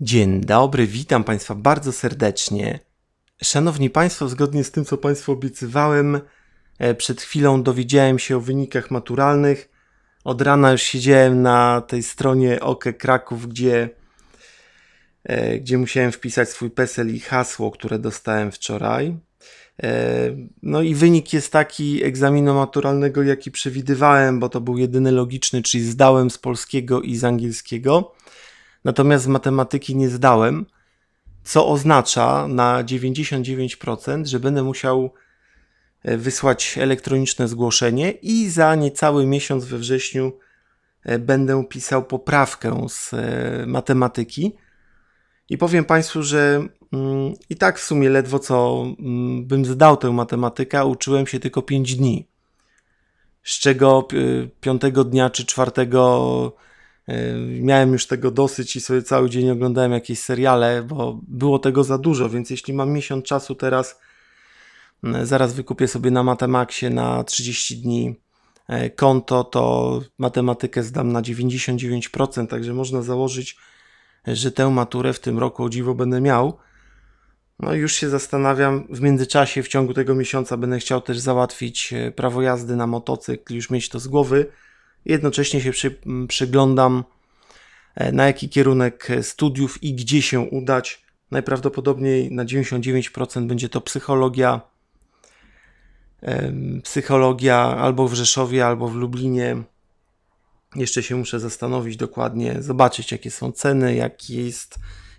Dzień dobry, witam Państwa bardzo serdecznie. Szanowni Państwo, zgodnie z tym, co Państwu obiecywałem, e, przed chwilą dowiedziałem się o wynikach maturalnych. Od rana już siedziałem na tej stronie OK Kraków, gdzie, e, gdzie musiałem wpisać swój PESEL i hasło, które dostałem wczoraj. E, no i wynik jest taki egzaminu maturalnego, jaki przewidywałem, bo to był jedyny logiczny, czyli zdałem z polskiego i z angielskiego natomiast z matematyki nie zdałem, co oznacza na 99%, że będę musiał e, wysłać elektroniczne zgłoszenie i za niecały miesiąc we wrześniu e, będę pisał poprawkę z e, matematyki. I powiem Państwu, że mm, i tak w sumie ledwo co mm, bym zdał tę matematykę, uczyłem się tylko 5 dni. Z czego piątego dnia czy czwartego Y, miałem już tego dosyć i sobie cały dzień oglądałem jakieś seriale, bo było tego za dużo, więc jeśli mam miesiąc czasu teraz, y, zaraz wykupię sobie na Matemaksie na 30 dni y, konto, to matematykę zdam na 99%, także można założyć, że tę maturę w tym roku o dziwo będę miał. No już się zastanawiam, w międzyczasie, w ciągu tego miesiąca będę chciał też załatwić prawo jazdy na motocykl, już mieć to z głowy. Jednocześnie się przy, przyglądam, e, na jaki kierunek studiów i gdzie się udać. Najprawdopodobniej na 99% będzie to psychologia, psychologia albo w Rzeszowie, albo w Lublinie. Jeszcze się muszę zastanowić dokładnie, zobaczyć jakie są ceny, jaki jest,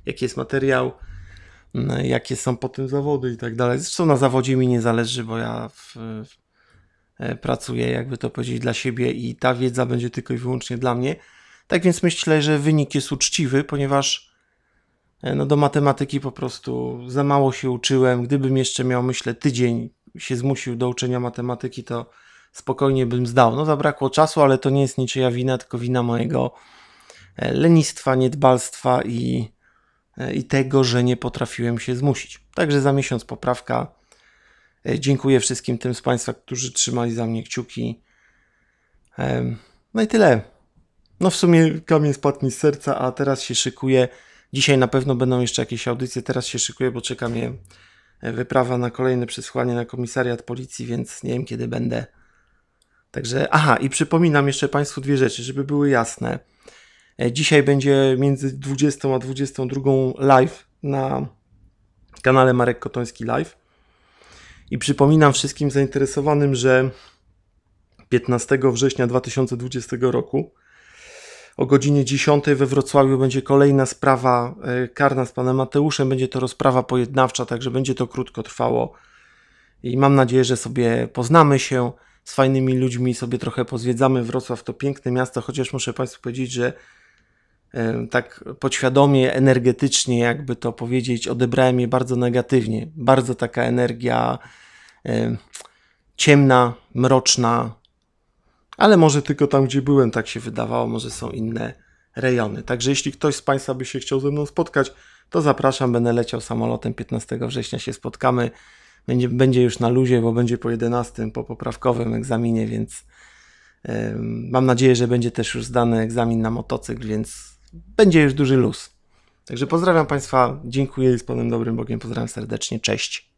jaki jest materiał, jakie są po tym zawody i tak dalej. Zresztą na zawodzie mi nie zależy, bo ja w, w E, pracuję, jakby to powiedzieć, dla siebie i ta wiedza będzie tylko i wyłącznie dla mnie. Tak więc myślę, że wynik jest uczciwy, ponieważ e, no, do matematyki po prostu za mało się uczyłem. Gdybym jeszcze miał, myślę, tydzień się zmusił do uczenia matematyki, to spokojnie bym zdał. No, zabrakło czasu, ale to nie jest niczyja wina, tylko wina mojego e, lenistwa, niedbalstwa i, i tego, że nie potrafiłem się zmusić. Także za miesiąc poprawka E, dziękuję wszystkim tym z Państwa, którzy trzymali za mnie kciuki. No i tyle. No w sumie kamień spadł mi z serca, a teraz się szykuję. Dzisiaj na pewno będą jeszcze jakieś audycje. Teraz się szykuję, bo czeka mnie e, wyprawa na kolejne przesłanie na komisariat policji, więc nie wiem kiedy będę. Także, aha, i przypominam jeszcze Państwu dwie rzeczy, żeby były jasne. E, dzisiaj będzie między 20 a 22 live na kanale Marek Kotoński Live. I przypominam wszystkim zainteresowanym, że 15 września 2020 roku o godzinie 10 we Wrocławiu będzie kolejna sprawa e, karna z panem Mateuszem. Będzie to rozprawa pojednawcza, także będzie to krótko trwało. I mam nadzieję, że sobie poznamy się z fajnymi ludźmi, sobie trochę pozwiedzamy. Wrocław to piękne miasto, chociaż muszę Państwu powiedzieć, że E, tak podświadomie, energetycznie, jakby to powiedzieć, odebrałem je bardzo negatywnie. Bardzo taka energia e, ciemna, mroczna, ale może tylko tam, gdzie byłem, tak się wydawało, może są inne rejony. Także jeśli ktoś z Państwa by się chciał ze mną spotkać, to zapraszam, będę leciał samolotem 15 września, się spotkamy. Będzie, będzie już na luzie, bo będzie po 11 po poprawkowym egzaminie, więc mam nadzieję, że będzie też już zdany egzamin na motocykl, więc będzie już duży luz. Także pozdrawiam Państwa, dziękuję i z Panem Dobrym Bogiem pozdrawiam serdecznie, cześć.